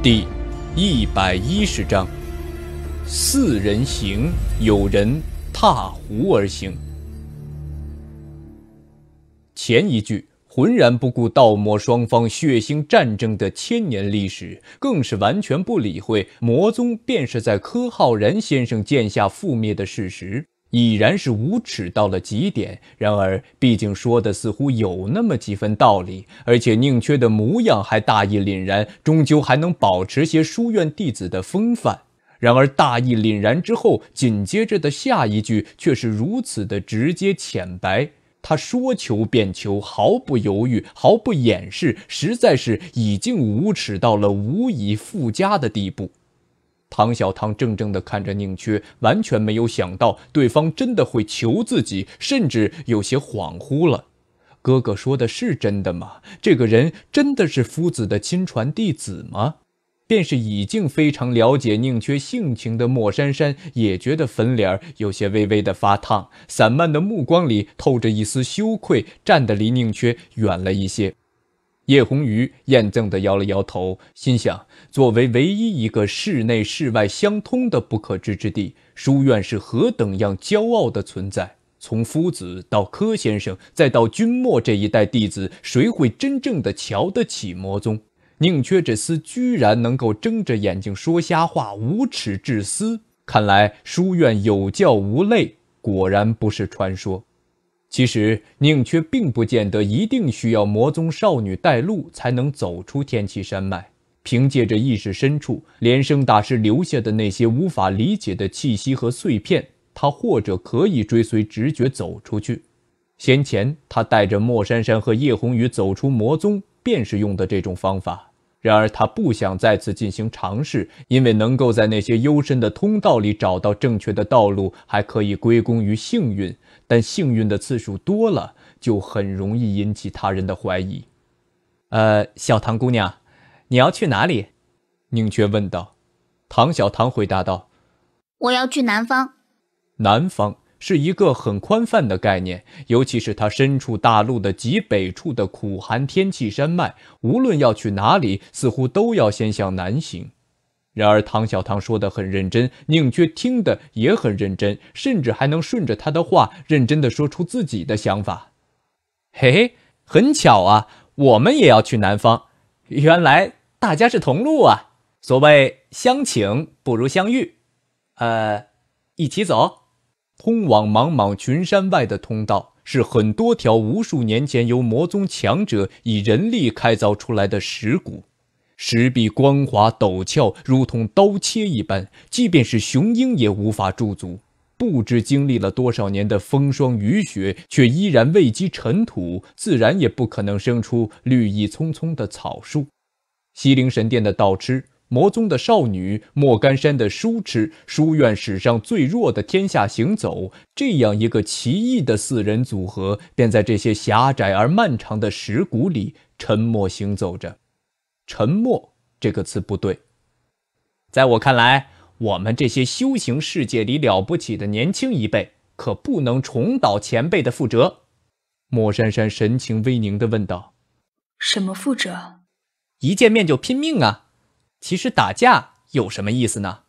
第，一百一十章，四人行，有人踏湖而行。前一句浑然不顾道魔双方血腥战争的千年历史，更是完全不理会魔宗便是在柯浩然先生剑下覆灭的事实。已然是无耻到了极点，然而毕竟说的似乎有那么几分道理，而且宁缺的模样还大义凛然，终究还能保持些书院弟子的风范。然而大义凛然之后，紧接着的下一句却是如此的直接浅白。他说求便求，毫不犹豫，毫不掩饰，实在是已经无耻到了无以复加的地步。唐小棠怔怔地看着宁缺，完全没有想到对方真的会求自己，甚至有些恍惚了。哥哥说的是真的吗？这个人真的是夫子的亲传弟子吗？便是已经非常了解宁缺性情的莫珊珊，也觉得粉脸儿有些微微的发烫，散漫的目光里透着一丝羞愧，站得离宁缺远了一些。叶红鱼厌憎的摇了摇头，心想：作为唯一一个室内室外相通的不可知之地，书院是何等样骄傲的存在。从夫子到柯先生，再到君莫这一代弟子，谁会真正的瞧得起魔宗？宁缺这厮居然能够睁着眼睛说瞎话，无耻至私！看来书院有教无类，果然不是传说。其实，宁缺并不见得一定需要魔宗少女带路才能走出天齐山脉。凭借着意识深处连生大师留下的那些无法理解的气息和碎片，他或者可以追随直觉走出去。先前他带着莫珊珊和叶红鱼走出魔宗，便是用的这种方法。然而，他不想再次进行尝试，因为能够在那些幽深的通道里找到正确的道路，还可以归功于幸运。但幸运的次数多了，就很容易引起他人的怀疑。呃，小唐姑娘，你要去哪里？宁缺问道。唐小棠回答道：“我要去南方。”南方是一个很宽泛的概念，尤其是它身处大陆的极北处的苦寒天气山脉，无论要去哪里，似乎都要先向南行。然而，唐小棠说得很认真，宁缺听得也很认真，甚至还能顺着他的话，认真地说出自己的想法。嘿，嘿，很巧啊，我们也要去南方，原来大家是同路啊。所谓相请不如相遇，呃，一起走。通往茫茫群山外的通道，是很多条无数年前由魔宗强者以人力开凿出来的石谷。石壁光滑陡峭，如同刀切一般，即便是雄鹰也无法驻足。不知经历了多少年的风霜雨雪，却依然未积尘土，自然也不可能生出绿意葱葱的草树。西陵神殿的道痴，魔宗的少女，莫干山的书痴，书院史上最弱的天下行走，这样一个奇异的四人组合，便在这些狭窄而漫长的石谷里沉默行走着。沉默这个词不对，在我看来，我们这些修行世界里了不起的年轻一辈，可不能重蹈前辈的覆辙。”莫珊珊神情微凝地问道。“什么覆辙？一见面就拼命啊！其实打架有什么意思呢？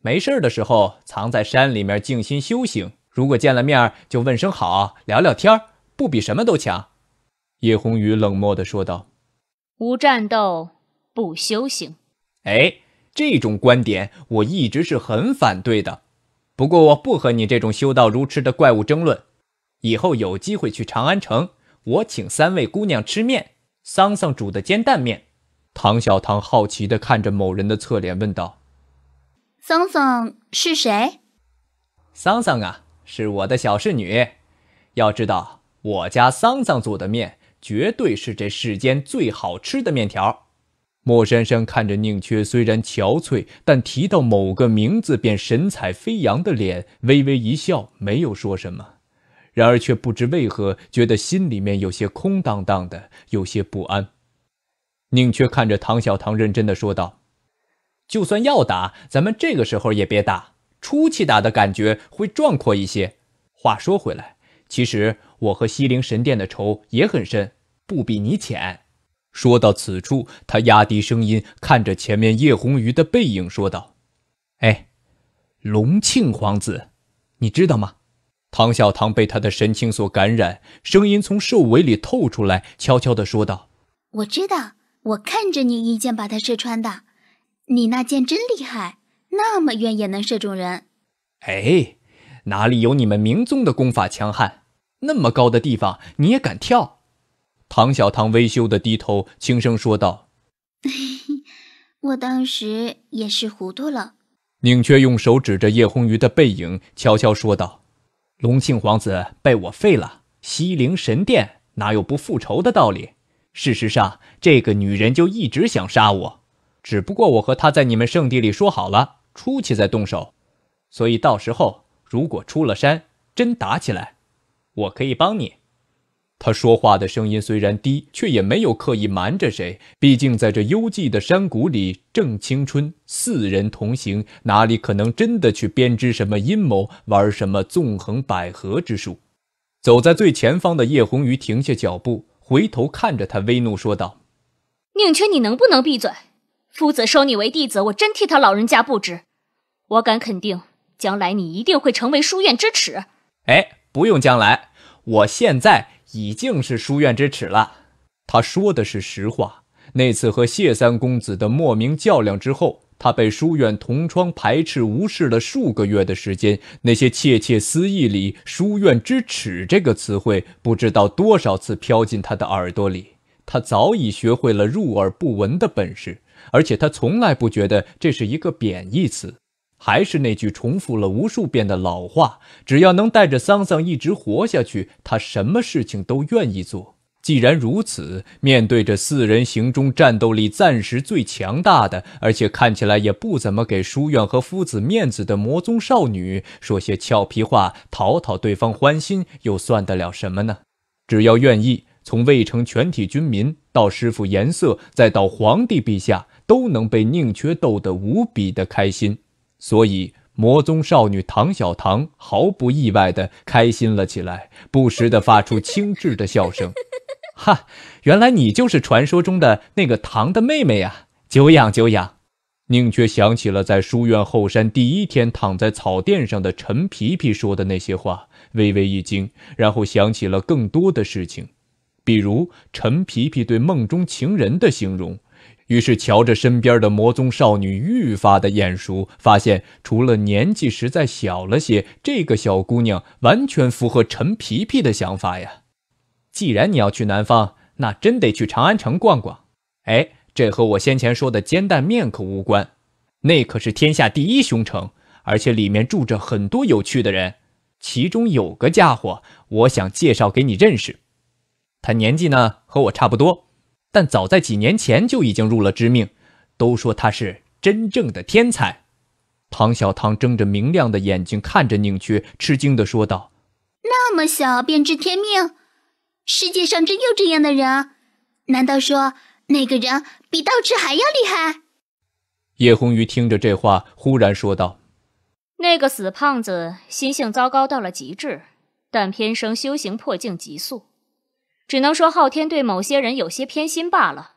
没事的时候藏在山里面静心修行，如果见了面就问声好，聊聊天不比什么都强？”叶红雨冷漠地说道。“无战斗。”不修行，哎，这种观点我一直是很反对的。不过我不和你这种修道如痴的怪物争论。以后有机会去长安城，我请三位姑娘吃面，桑桑煮的煎蛋面。唐小棠好奇地看着某人的侧脸，问道：“桑桑是谁？”“桑桑啊，是我的小侍女。要知道，我家桑桑做的面绝对是这世间最好吃的面条。”莫珊珊看着宁缺，虽然憔悴，但提到某个名字便神采飞扬的脸，微微一笑，没有说什么。然而却不知为何，觉得心里面有些空荡荡的，有些不安。宁缺看着唐小棠，认真的说道：“就算要打，咱们这个时候也别打，初期打的感觉会壮阔一些。话说回来，其实我和西陵神殿的仇也很深，不比你浅。”说到此处，他压低声音，看着前面叶红鱼的背影，说道：“哎，隆庆皇子，你知道吗？”唐小棠被他的神情所感染，声音从兽尾里透出来，悄悄地说道：“我知道，我看着你一箭把他射穿的，你那箭真厉害，那么远也能射中人。哎，哪里有你们明宗的功法强悍？那么高的地方你也敢跳？”唐小棠微羞的低头，轻声说道：“ 我当时也是糊涂了。”宁缺用手指着叶红鱼的背影，悄悄说道：“隆庆皇子被我废了，西陵神殿哪有不复仇的道理？事实上，这个女人就一直想杀我，只不过我和她在你们圣地里说好了，出去再动手。所以到时候如果出了山真打起来，我可以帮你。”他说话的声音虽然低，却也没有刻意瞒着谁。毕竟在这幽寂的山谷里，正青春四人同行，哪里可能真的去编织什么阴谋，玩什么纵横捭阖之术？走在最前方的叶红鱼停下脚步，回头看着他，微怒说道：“宁缺，你能不能闭嘴？夫子收你为弟子，我真替他老人家不值。我敢肯定，将来你一定会成为书院之耻。”哎，不用将来，我现在。已经是书院之耻了。他说的是实话。那次和谢三公子的莫名较量之后，他被书院同窗排斥、无视了数个月的时间。那些窃窃私议里“书院之耻”这个词汇，不知道多少次飘进他的耳朵里。他早已学会了入耳不闻的本事，而且他从来不觉得这是一个贬义词。还是那句重复了无数遍的老话，只要能带着桑桑一直活下去，他什么事情都愿意做。既然如此，面对着四人行中战斗力暂时最强大的，而且看起来也不怎么给书院和夫子面子的魔宗少女，说些俏皮话讨讨对方欢心，又算得了什么呢？只要愿意，从魏城全体军民到师傅颜色，再到皇帝陛下，都能被宁缺逗得无比的开心。所以，魔宗少女唐小棠毫不意外地开心了起来，不时地发出轻稚的笑声。哈，原来你就是传说中的那个唐的妹妹呀！久仰久仰。宁缺想起了在书院后山第一天躺在草垫上的陈皮皮说的那些话，微微一惊，然后想起了更多的事情，比如陈皮皮对梦中情人的形容。于是瞧着身边的魔宗少女愈发的眼熟，发现除了年纪实在小了些，这个小姑娘完全符合陈皮皮的想法呀。既然你要去南方，那真得去长安城逛逛。哎，这和我先前说的煎蛋面可无关，那可是天下第一凶城，而且里面住着很多有趣的人。其中有个家伙，我想介绍给你认识，他年纪呢和我差不多。但早在几年前就已经入了知命，都说他是真正的天才。唐小棠睁着明亮的眼睛看着宁缺，吃惊的说道：“那么小便知天命，世界上真有这样的人？难道说那个人比道痴还要厉害？”叶红鱼听着这话，忽然说道：“那个死胖子心性糟糕到了极致，但偏生修行破境极速。”只能说昊天对某些人有些偏心罢了。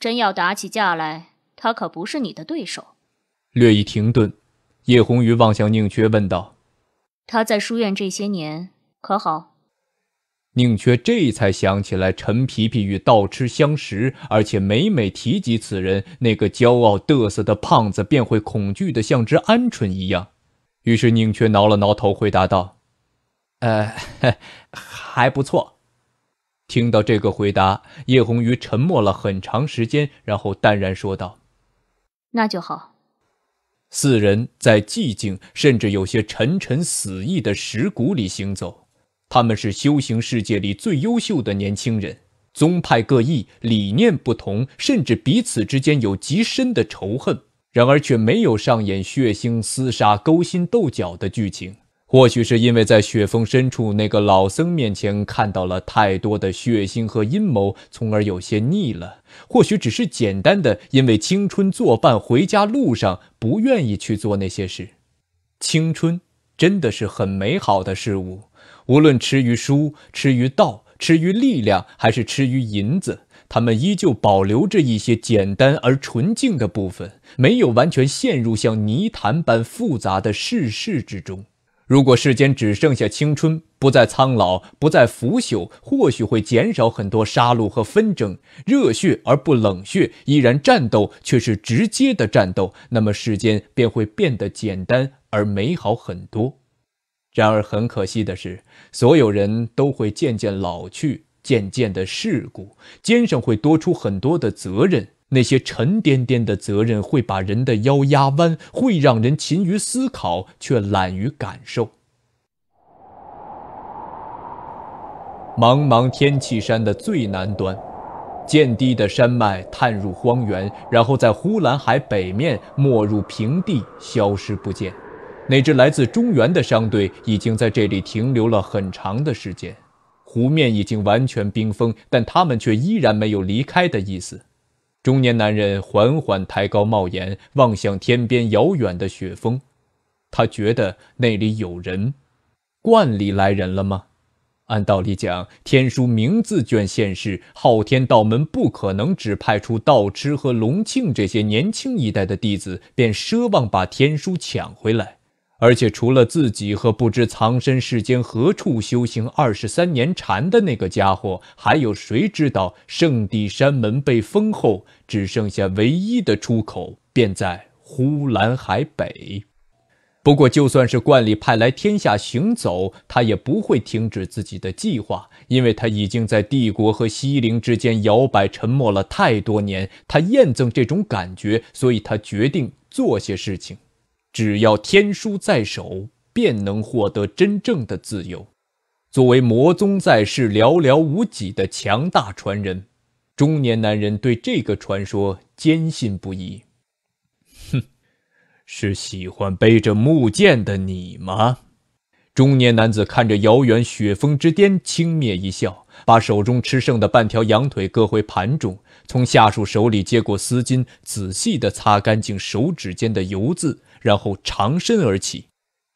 真要打起架来，他可不是你的对手。略一停顿，叶红鱼望向宁缺，问道：“他在书院这些年可好？”宁缺这才想起来，陈皮皮与道痴相识，而且每每提及此人，那个骄傲得瑟的胖子便会恐惧的像只鹌鹑一样。于是宁缺挠了挠头，回答道：“呃，还不错。”听到这个回答，叶红鱼沉默了很长时间，然后淡然说道：“那就好。”四人在寂静，甚至有些沉沉死意的石谷里行走。他们是修行世界里最优秀的年轻人，宗派各异，理念不同，甚至彼此之间有极深的仇恨。然而，却没有上演血腥厮杀、勾心斗角的剧情。或许是因为在雪峰深处那个老僧面前看到了太多的血腥和阴谋，从而有些腻了。或许只是简单的因为青春作伴回家路上不愿意去做那些事。青春真的是很美好的事物，无论吃于书、吃于道、吃于力量，还是吃于银子，他们依旧保留着一些简单而纯净的部分，没有完全陷入像泥潭般复杂的世事之中。如果世间只剩下青春，不再苍老，不再腐朽，或许会减少很多杀戮和纷争，热血而不冷血，依然战斗，却是直接的战斗，那么世间便会变得简单而美好很多。然而很可惜的是，所有人都会渐渐老去，渐渐的世故，肩上会多出很多的责任。那些沉甸甸的责任会把人的腰压弯，会让人勤于思考却懒于感受。茫茫天气山的最南端，渐低的山脉探入荒原，然后在呼兰海北面没入平地，消失不见。那支来自中原的商队已经在这里停留了很长的时间，湖面已经完全冰封，但他们却依然没有离开的意思。中年男人缓缓抬高帽檐，望向天边遥远的雪峰。他觉得那里有人，观里来人了吗？按道理讲，天书明字卷现世，昊天道门不可能只派出道痴和龙庆这些年轻一代的弟子，便奢望把天书抢回来。而且，除了自己和不知藏身世间何处修行二十三年禅的那个家伙，还有谁知道圣地山门被封后，只剩下唯一的出口便在呼兰海北？不过，就算是惯例派来天下行走，他也不会停止自己的计划，因为他已经在帝国和西陵之间摇摆沉默了太多年，他厌憎这种感觉，所以他决定做些事情。只要天书在手，便能获得真正的自由。作为魔宗在世寥寥无几的强大传人，中年男人对这个传说坚信不疑。哼，是喜欢背着木剑的你吗？中年男子看着遥远雪峰之巅，轻蔑一笑，把手中吃剩的半条羊腿搁回盘中，从下属手里接过丝巾，仔细地擦干净手指间的油渍。然后长身而起，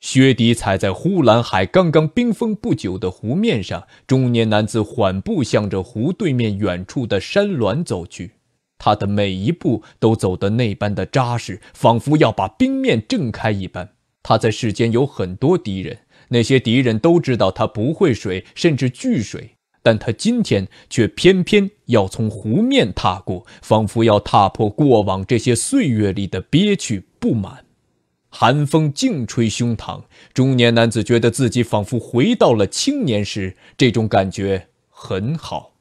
靴底踩在呼兰海刚刚冰封不久的湖面上。中年男子缓步向着湖对面远处的山峦走去，他的每一步都走得那般的扎实，仿佛要把冰面震开一般。他在世间有很多敌人，那些敌人都知道他不会水，甚至惧水，但他今天却偏偏要从湖面踏过，仿佛要踏破过往这些岁月里的憋屈不满。寒风劲吹胸膛，中年男子觉得自己仿佛回到了青年时，这种感觉很好。